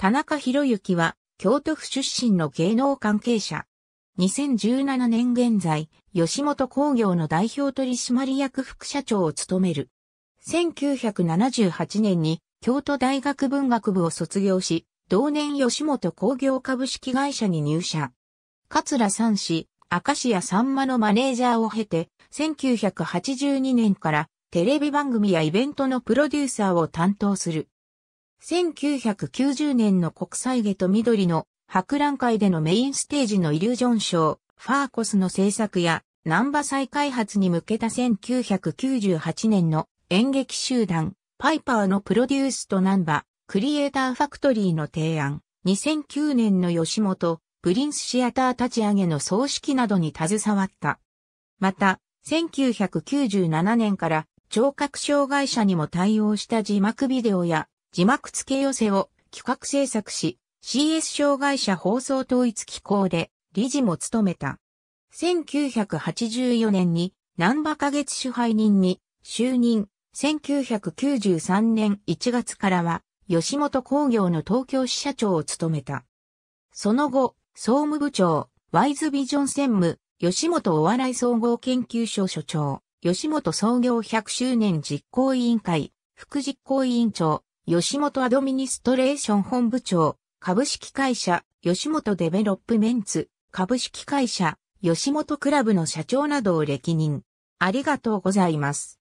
田中博之は、京都府出身の芸能関係者。2017年現在、吉本工業の代表取締役副社長を務める。1978年に京都大学文学部を卒業し、同年吉本工業株式会社に入社。桂三氏、明石家さんまのマネージャーを経て、1982年からテレビ番組やイベントのプロデューサーを担当する。1990年の国際下と緑の博覧会でのメインステージのイリュージョンショー、ファーコスの制作や、南波再開発に向けた1998年の演劇集団、パイパーのプロデュースと南波、クリエイターファクトリーの提案、2009年の吉本、プリンスシアター立ち上げの葬式などに携わった。また、1997年から聴覚障害者にも対応した字幕ビデオや字幕付け寄せを企画制作し、CS 障害者放送統一機構で理事も務めた。1984年に南波花月支配人に就任。1993年1月からは吉本工業の東京支社長を務めた。その後、総務部長、ワイズビジョン専務、吉本お笑い総合研究所所長、吉本創業100周年実行委員会、副実行委員長、吉本アドミニストレーション本部長、株式会社、吉本デベロップメンツ、株式会社、吉本クラブの社長などを歴任。ありがとうございます。